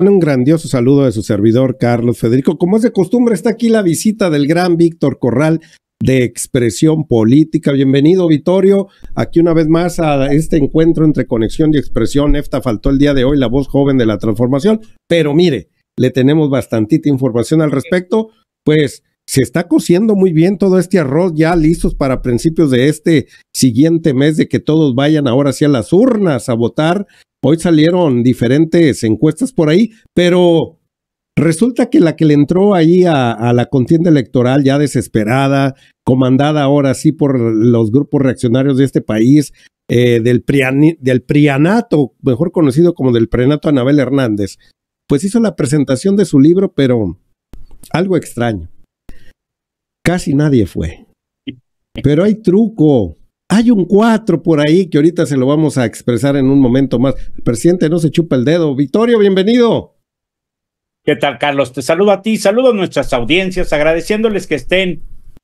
Un grandioso saludo de su servidor Carlos Federico. Como es de costumbre, está aquí la visita del gran Víctor Corral de Expresión Política. Bienvenido, Vitorio, aquí una vez más a este encuentro entre conexión y expresión. EFTA faltó el día de hoy la voz joven de la transformación, pero mire, le tenemos bastantita información al respecto, pues se está cociendo muy bien todo este arroz ya listos para principios de este siguiente mes de que todos vayan ahora hacia las urnas a votar Hoy salieron diferentes encuestas por ahí, pero resulta que la que le entró ahí a, la contienda electoral ya desesperada, comandada ahora sí por los grupos reaccionarios de este país, eh, del, del prianato, mejor conocido como del PRIANATO Anabel Hernández, pues hizo la presentación de su libro, pero algo extraño. Casi nadie fue. Pero hay truco. Hay un cuatro por ahí que ahorita se lo vamos a expresar en un momento más. El presidente no se chupa el dedo. Victorio, bienvenido. ¿Qué tal, Carlos? Te saludo a ti, saludo a nuestras audiencias, agradeciéndoles que estén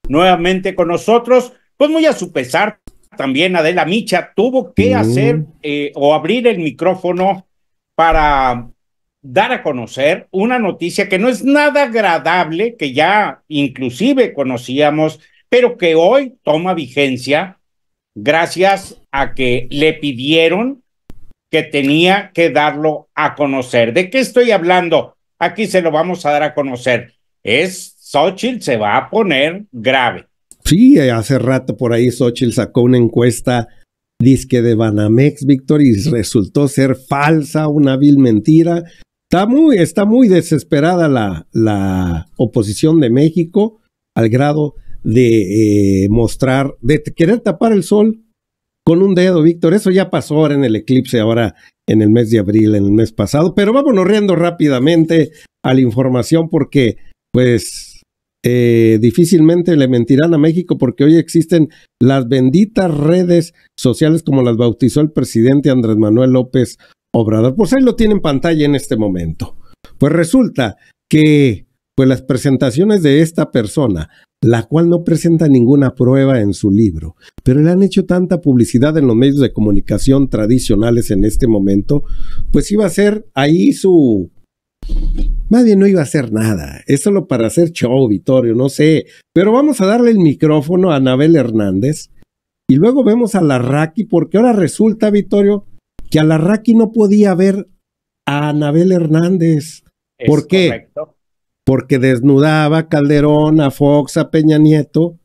nuevamente con nosotros. Pues muy a su pesar, también Adela Micha tuvo que hacer eh, o abrir el micrófono para dar a conocer una noticia que no es nada agradable, que ya inclusive conocíamos, pero que hoy toma vigencia gracias a que le pidieron que tenía que darlo a conocer. ¿De qué estoy hablando? Aquí se lo vamos a dar a conocer. Es Xochitl se va a poner grave. Sí, hace rato por ahí Xochitl sacó una encuesta disque de Banamex, Víctor, y resultó ser falsa, una vil mentira. Está muy, está muy desesperada la, la oposición de México al grado de eh, mostrar, de querer tapar el sol con un dedo, Víctor. Eso ya pasó ahora en el eclipse, ahora en el mes de abril, en el mes pasado. Pero vámonos riendo rápidamente a la información porque, pues, eh, difícilmente le mentirán a México porque hoy existen las benditas redes sociales como las bautizó el presidente Andrés Manuel López Obrador. Pues ahí lo tienen en pantalla en este momento. Pues resulta que pues las presentaciones de esta persona la cual no presenta ninguna prueba en su libro, pero le han hecho tanta publicidad en los medios de comunicación tradicionales en este momento, pues iba a ser ahí su... Nadie no iba a hacer nada, es solo para hacer show, Vittorio, no sé. Pero vamos a darle el micrófono a Anabel Hernández y luego vemos a Larraqui, porque ahora resulta, Vittorio, que a Larraqui no podía ver a Anabel Hernández. ¿Por qué? porque desnudaba a Calderón, a Fox, a Peña Nieto,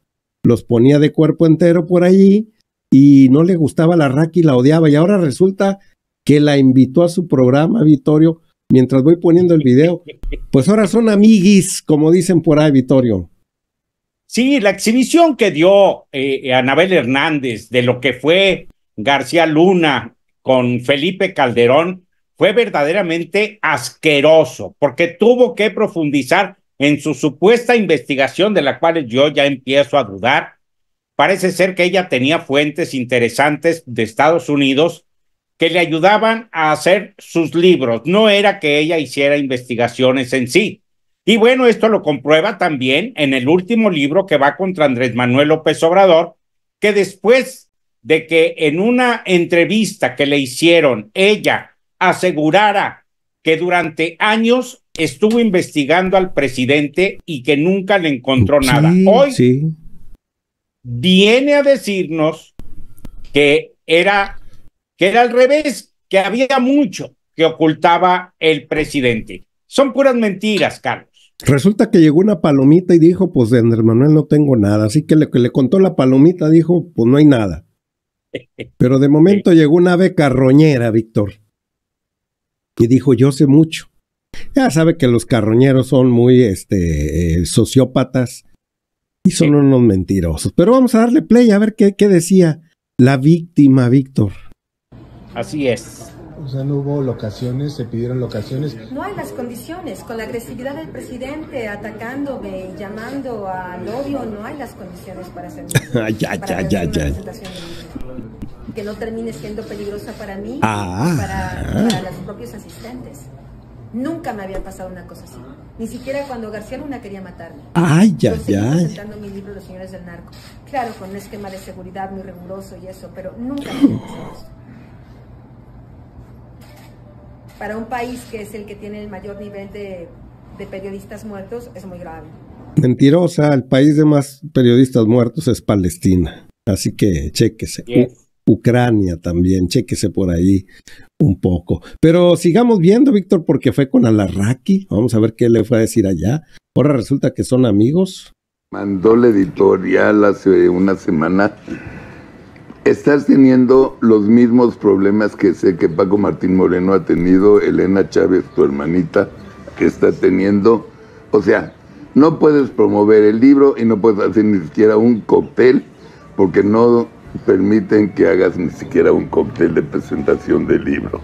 los ponía de cuerpo entero por allí y no le gustaba la RAC y la odiaba. Y ahora resulta que la invitó a su programa, Vitorio. mientras voy poniendo el video. Pues ahora son amiguis, como dicen por ahí, Vitorio. Sí, la exhibición que dio eh, eh, Anabel Hernández de lo que fue García Luna con Felipe Calderón fue verdaderamente asqueroso, porque tuvo que profundizar en su supuesta investigación, de la cual yo ya empiezo a dudar. Parece ser que ella tenía fuentes interesantes de Estados Unidos que le ayudaban a hacer sus libros. No era que ella hiciera investigaciones en sí. Y bueno, esto lo comprueba también en el último libro que va contra Andrés Manuel López Obrador, que después de que en una entrevista que le hicieron ella asegurara que durante años estuvo investigando al presidente y que nunca le encontró nada. Hoy viene a decirnos que era, que era al revés, que había mucho que ocultaba el presidente. Son puras mentiras, Carlos. Resulta que llegó una palomita y dijo, pues Andrés Manuel no tengo nada. Así que lo que le contó la palomita dijo, pues no hay nada. Pero de momento llegó una beca carroñera, Víctor y dijo, yo sé mucho. Ya sabe que los carroñeros son muy este, eh, sociópatas y son unos mentirosos. Pero vamos a darle play a ver qué, qué decía la víctima, Víctor. Así es. O sea, no hubo locaciones, se pidieron locaciones. No hay las condiciones. Con la agresividad del presidente atacándome y llamando al odio, no hay las condiciones para hacer. Ya, ya, ya, ya que no termine siendo peligrosa para mí, Y ah. para, ah. para los propios asistentes. Nunca me había pasado una cosa así. Ni siquiera cuando García Luna quería matarme. Ay, ya, ya. presentando mi libro Los Señores del Narco. Claro, con un esquema de seguridad muy riguroso y eso, pero nunca me había pasado Para un país que es el que tiene el mayor nivel de, periodistas muertos, es muy grave. Mentirosa, el país de más periodistas muertos es Palestina. Así que chéquese. Ucrania también, chéquese por ahí un poco. Pero sigamos viendo, Víctor, porque fue con Alarraqui, vamos a ver qué le fue a decir allá. Ahora resulta que son amigos. Mandó la editorial hace una semana. Estás teniendo los mismos problemas que sé que Paco Martín Moreno ha tenido, Elena Chávez, tu hermanita, que está teniendo. O sea, no puedes promover el libro y no puedes hacer ni siquiera un cóctel porque no permiten que hagas ni siquiera un cóctel de presentación de libro.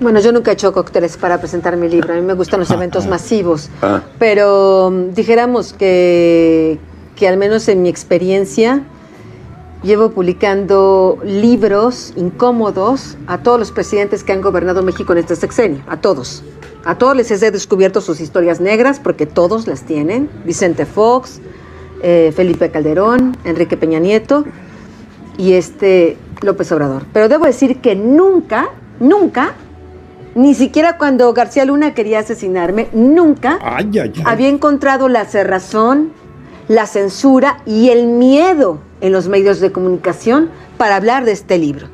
Bueno, yo nunca he hecho cócteles para presentar mi libro. A mí me gustan los ah, eventos ah. masivos. Ah. Pero mm, dijéramos que, que al menos en mi experiencia llevo publicando libros incómodos a todos los presidentes que han gobernado México en este sexenio, a todos. A todos les he descubierto sus historias negras porque todos las tienen. Vicente Fox, eh, Felipe Calderón, Enrique Peña Nieto y este López Obrador. Pero debo decir que nunca, nunca, ni siquiera cuando García Luna quería asesinarme, nunca había encontrado la cerrazón, la censura y el miedo en los medios de comunicación para hablar de este libro.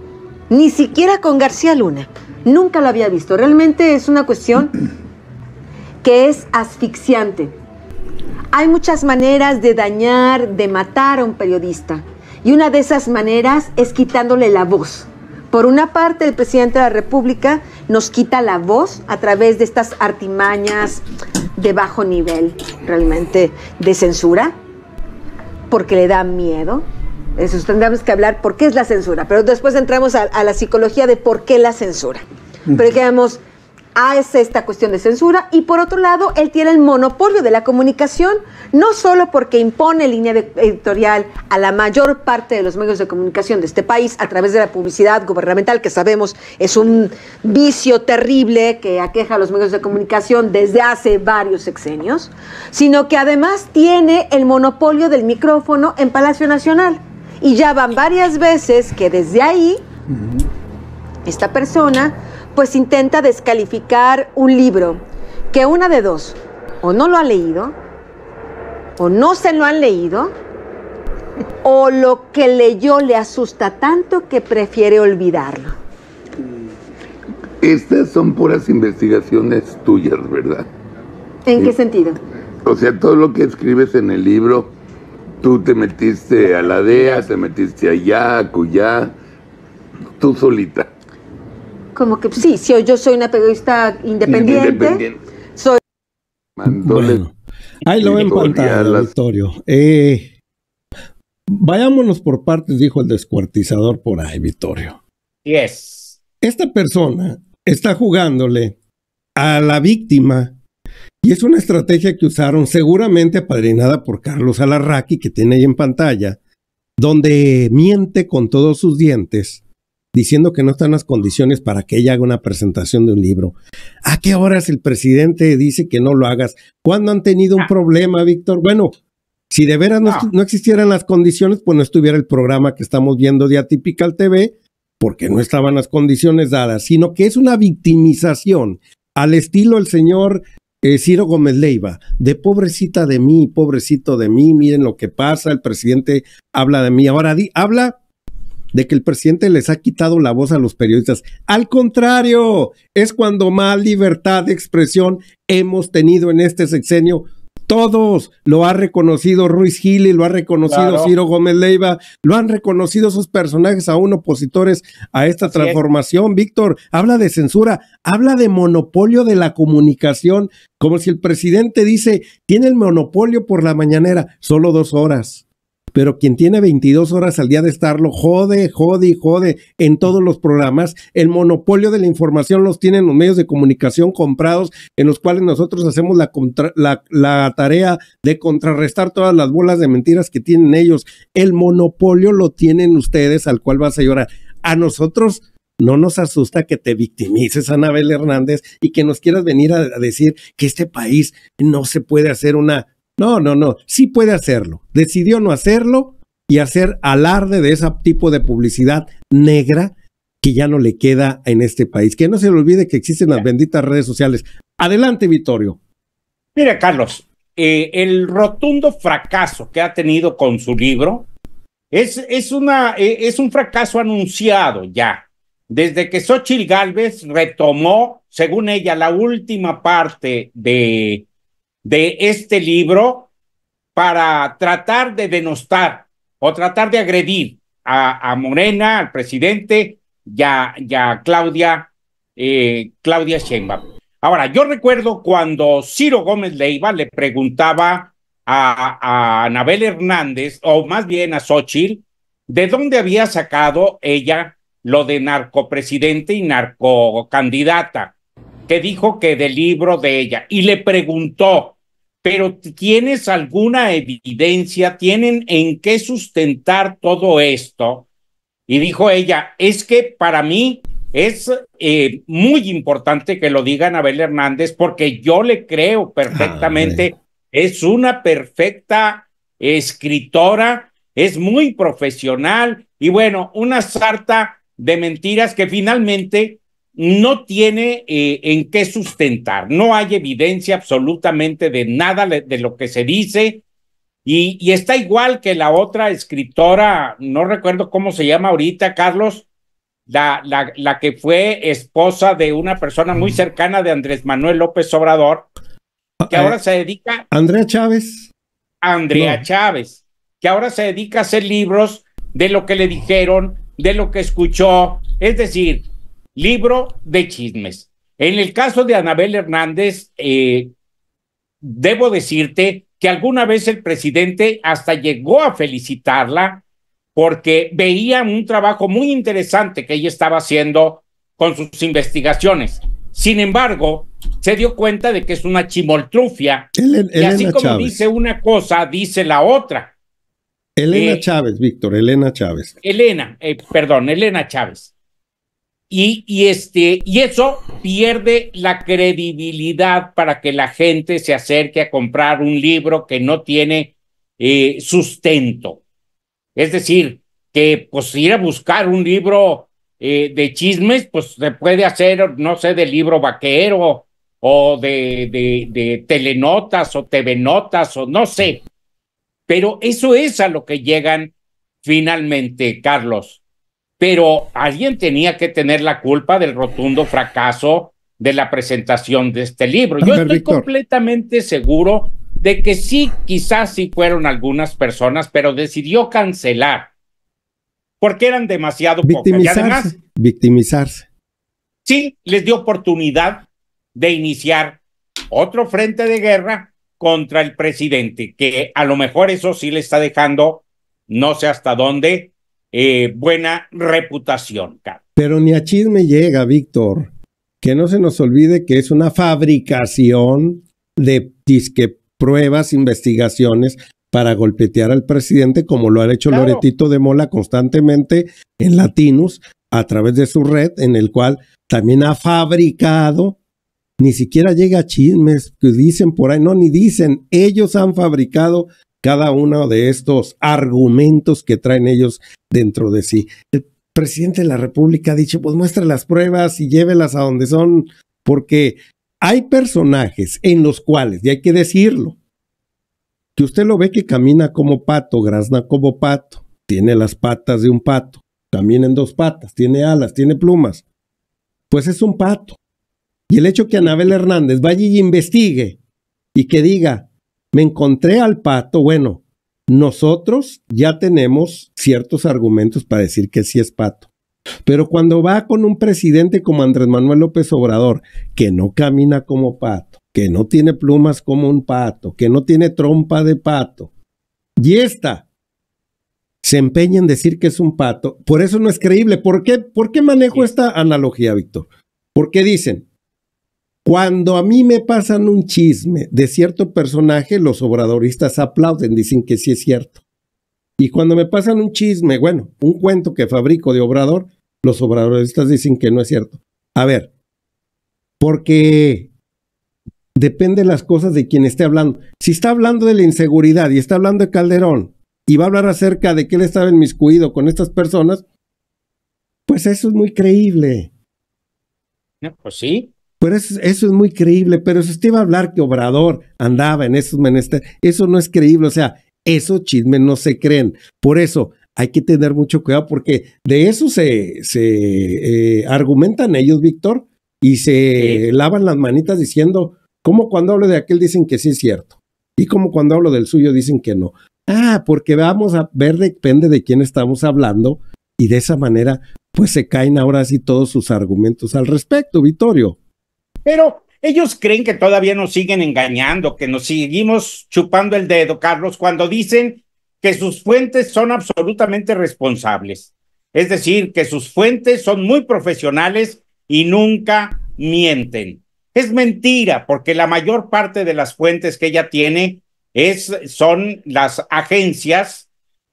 Ni siquiera con García Luna. Nunca lo había visto. Realmente es una cuestión que es asfixiante. Hay muchas maneras de dañar, de matar a un periodista. Y una de esas maneras es quitándole la voz. Por una parte, el presidente de la República nos quita la voz a través de estas artimañas de bajo nivel, realmente, de censura, porque le da miedo. Eso tendríamos que hablar por qué es la censura, pero después entramos a, la psicología de por qué la censura. Pero a ah, esta cuestión de censura y por otro lado, él tiene el monopolio de la comunicación, no solo porque impone línea editorial a la mayor parte de los medios de comunicación de este país a través de la publicidad gubernamental, que sabemos es un vicio terrible que aqueja a los medios de comunicación desde hace varios sexenios, sino que además tiene el monopolio del micrófono en Palacio Nacional. Y ya van varias veces que desde ahí esta persona pues intenta descalificar un libro que una de dos, o no lo ha leído, o no se lo han leído, o lo que leyó le asusta tanto que prefiere olvidarlo. Estas son puras investigaciones tuyas, ¿verdad? ¿En qué sentido? O sea, todo lo que escribes en el libro, tú te metiste a la DEA, te metiste allá, acullá, tú solita. Como que sí, si yo soy una periodista independiente, soy... ahí lo ven pantalla, eh, vayámonos por partes, dijo el descuartizador por ahí, Victorio. Yes. Esta persona está jugándole a la víctima y es una estrategia que usaron seguramente apadrinada por Carlos Alarraqui, que tiene ahí en pantalla, donde miente con todos sus dientes diciendo que no están las condiciones para que ella haga una presentación de un libro. ¿A qué horas el presidente dice que no lo hagas? ¿Cuándo han tenido un ah. problema, Víctor? Bueno, si de veras ah. no, existieran las condiciones, pues no estuviera el programa que estamos viendo de al TV, porque no estaban las condiciones dadas, sino que es una victimización al estilo el señor eh, Ciro Gómez Leiva, de pobrecita de mí, pobrecito de mí, miren lo que pasa, el presidente habla de mí, ahora di, habla de que el presidente les ha quitado la voz a los periodistas. Al contrario, es cuando más libertad de expresión hemos tenido en este sexenio. Todos lo ha reconocido Ruiz Gil y lo ha reconocido Ciro Gómez Leiva, lo han reconocido sus personajes aún opositores a esta transformación. Víctor, habla de censura, habla de monopolio de la comunicación, como si el presidente dice, tiene el monopolio por la mañanera, solo dos horas. Pero quien tiene 22 horas al día de estarlo, jode, jode y jode en todos los programas. El monopolio de la información los tienen los medios de comunicación comprados, en los cuales nosotros hacemos la, la, tarea de contrarrestar todas las bolas de mentiras que tienen ellos. El monopolio lo tienen ustedes, al cual vas a llorar. A nosotros no nos asusta que te victimices, Anabel Hernández, y que nos quieras venir a, decir que este país no se puede hacer una no, no, no, sí puede hacerlo. Decidió no hacerlo y hacer alarde de ese tipo de publicidad negra que ya no le queda en este país. Que no se le olvide que existen las benditas redes sociales. Adelante, Vittorio. Mira, Carlos, eh, el rotundo fracaso que ha tenido con su libro es, es, una, eh, es un fracaso anunciado ya. Desde que Xochitl Gálvez retomó, según ella, la última parte de de este libro para tratar de denostar o tratar de agredir a, Morena, al presidente y a, Claudia, eh, Claudia Sheinbaum. Ahora, yo recuerdo cuando Ciro Gómez Leiva le preguntaba a, a Anabel Hernández, o más bien a Xochitl, de dónde había sacado ella lo de narcopresidente y narcocandidata que dijo que del libro de ella y le preguntó, pero ¿tienes alguna evidencia? ¿Tienen en qué sustentar todo esto? Y dijo ella, es que para mí es eh, muy importante que lo digan Abel Hernández porque yo le creo perfectamente, ah, es una perfecta escritora, es muy profesional y bueno, una sarta de mentiras que finalmente no tiene eh, en qué sustentar, no hay evidencia absolutamente de nada de lo que se dice y, está igual que la otra escritora, no recuerdo cómo se llama ahorita, Carlos, la, la, que fue esposa de una persona muy mm. cercana de Andrés Manuel López Obrador, que ahora eh, se dedica... Andrea Chávez. Andrea Chávez, que ahora se dedica a hacer libros de lo que le dijeron, de lo que escuchó, es decir, libro de chismes. En el caso de Anabel Hernández, eh, debo decirte que alguna vez el presidente hasta llegó a felicitarla porque veía un trabajo muy interesante que ella estaba haciendo con sus investigaciones. Sin embargo, se dio cuenta de que es una chimoltrufia. y así como dice una cosa, dice la otra. Elena eh, Chávez, Víctor, Elena Chávez. Elena, eh, perdón, Elena Chávez. Y, este, y eso pierde la credibilidad para que la gente se acerque a comprar un libro que no tiene eh, sustento. Es decir, que pues ir a buscar un libro eh, de chismes, pues se puede hacer, no sé, de libro vaquero o de, de telenotas o TV notas o no sé. Pero eso es a lo que llegan finalmente, Carlos pero alguien tenía que tener la culpa del rotundo fracaso de la presentación de este libro. Yo estoy completamente seguro de que sí, quizás sí fueron algunas personas, pero decidió cancelar porque eran demasiado pocas. Y además, victimizarse. Sí, les dio oportunidad de iniciar otro frente de guerra contra el presidente, que a lo mejor eso sí le está dejando, no sé hasta dónde, eh, buena reputación. Pero ni a chisme llega, Víctor. Que no se nos olvide que es una fabricación de disque pruebas, investigaciones para golpetear al presidente, como lo ha hecho Loretito de Mola constantemente en Latinos, a través de su red, en el cual también ha fabricado, ni siquiera llega a chismes que dicen por ahí, no, ni dicen, ellos han fabricado cada uno de estos argumentos que traen ellos dentro de sí. El presidente de la República ha dicho, pues muestre las pruebas y llévelas a donde son, porque hay personajes en los cuales, y hay que decirlo, que usted lo ve que camina como pato, grazna como pato, tiene las patas de un pato, camina en dos patas, tiene alas, tiene plumas, pues es un pato. Y el hecho que Anabel Hernández vaya y investigue y que diga, me encontré al pato, bueno, nosotros ya tenemos ciertos argumentos para decir que sí es pato. Pero cuando va con un presidente como Andrés Manuel López Obrador, que no camina como pato, que no tiene plumas como un pato, que no tiene trompa de pato, y esta se empeña en decir que es un pato, por eso no es creíble. ¿Por qué, ¿Por qué manejo esta analogía, Víctor? Porque dicen, cuando a mí me pasan un chisme de cierto personaje, los obradoristas aplauden, dicen que sí es cierto. Y cuando me pasan un chisme, bueno, un cuento que fabrico de obrador, los obradoristas dicen que no es cierto. A ver, porque depende de las cosas de quien esté hablando. Si está hablando de la inseguridad y está hablando de Calderón y va a hablar acerca de que él estaba enmiscuido con estas personas, pues eso es muy creíble. pues sí, pero eso, eso, es muy creíble, pero si usted iba a hablar que Obrador andaba en esos menester eso no es creíble, o sea, esos chismes no se creen. Por eso hay que tener mucho cuidado porque de eso se, se eh, argumentan ellos, Víctor, y se lavan las manitas diciendo, como cuando hablo de aquel dicen que sí es cierto, y como cuando hablo del suyo dicen que no. Ah, porque vamos a ver, depende de quién estamos hablando, y de esa manera, pues se caen ahora sí todos sus argumentos al respecto, Vittorio. Pero ellos creen que todavía nos siguen engañando, que nos seguimos chupando el dedo, Carlos, cuando dicen que sus fuentes son absolutamente responsables. Es decir, que sus fuentes son muy profesionales y nunca mienten. Es mentira, porque la mayor parte de las fuentes que ella tiene es, son las agencias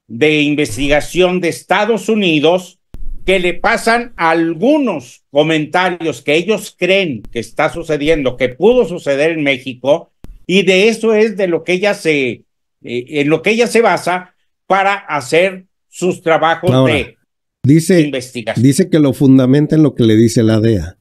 de investigación de Estados Unidos que le pasan algunos comentarios que ellos creen que está sucediendo, que pudo suceder en México, y de eso es de lo que ella se, eh, en lo que ella se basa para hacer sus trabajos de dice, investigación. Dice que lo fundamenta en lo que le dice la DEA.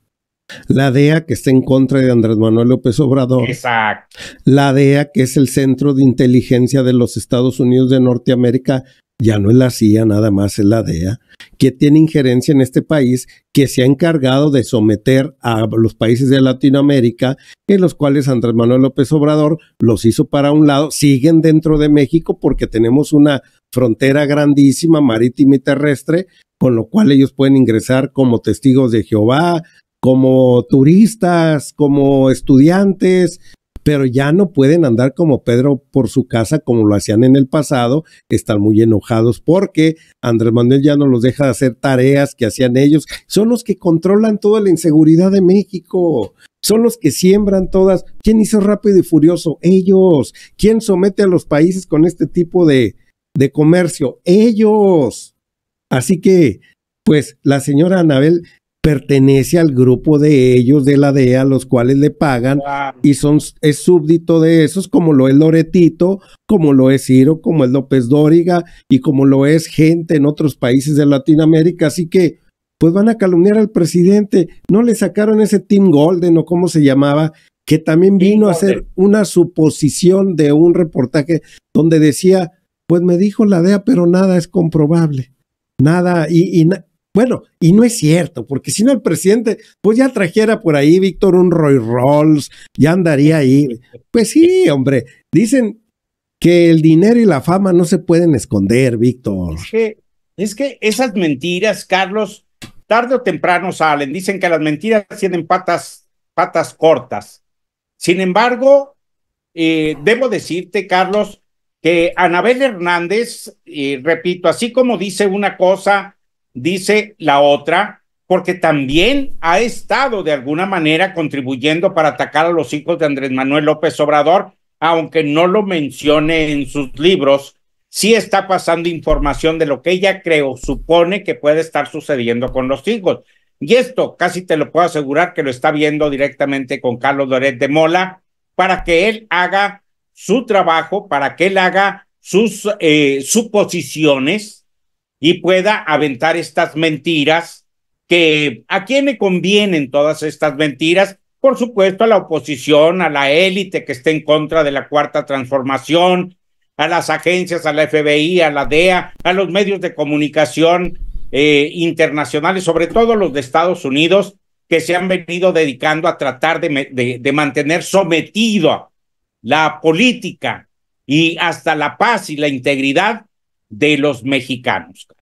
La DEA que está en contra de Andrés Manuel López Obrador. Exacto. La DEA que es el centro de inteligencia de los Estados Unidos de Norteamérica ya no es la CIA nada más, es la DEA, que tiene injerencia en este país, que se ha encargado de someter a los países de Latinoamérica, en los cuales Andrés Manuel López Obrador los hizo para un lado, siguen dentro de México porque tenemos una frontera grandísima marítima y terrestre, con lo cual ellos pueden ingresar como testigos de Jehová, como turistas, como estudiantes, pero ya no pueden andar como Pedro por su casa como lo hacían en el pasado, están muy enojados porque Andrés Manuel ya no los deja hacer tareas que hacían ellos, son los que controlan toda la inseguridad de México. Son los que siembran todas. ¿Quién hizo rápido y furioso? Ellos. ¿Quién somete a los países con este tipo de, de comercio? Ellos. Así que, pues, la señora Anabel pertenece al grupo de ellos, de la DEA, los cuales le pagan y son, es súbdito de esos, como lo es Loretito, como lo es Ciro, como es López Dóriga y como lo es gente en otros países de Latinoamérica. Así que, pues van a calumniar al presidente. No le sacaron ese Tim Golden o cómo se llamaba, que también vino a hacer una suposición de un reportaje donde decía, pues me dijo la DEA, pero nada es comprobable. Nada, y, bueno, y no es cierto, porque si no el presidente, pues ya trajera por ahí, Víctor, un Roy Rolls, ya andaría ahí. Pues sí, hombre, dicen que el dinero y la fama no se pueden esconder, Víctor. Es que, esas mentiras, Carlos, tarde o temprano salen. Dicen que las mentiras tienen patas, patas cortas. Sin embargo, eh, debo decirte, Carlos, que Anabel Hernández, y eh, repito, así como dice una cosa, dice la otra, porque también ha estado de alguna manera contribuyendo para atacar a los hijos de Andrés Manuel López Obrador, aunque no lo mencione en sus libros, sí está pasando información de lo que ella creo, supone que puede estar sucediendo con los hijos. Y esto casi te lo puedo asegurar que lo está viendo directamente con Carlos Doret de Mola para que él haga su trabajo, para que él haga sus eh, suposiciones y pueda aventar estas mentiras que a quién le convienen todas estas mentiras. Por supuesto, a la oposición, a la élite que esté en contra de la cuarta transformación, a las agencias, a la FBI, a la DEA, a los medios de comunicación eh, internacionales, sobre todo los de Estados Unidos, que se han venido dedicando a tratar de, de mantener sometido la política y hasta la paz y la integridad de los mexicanos.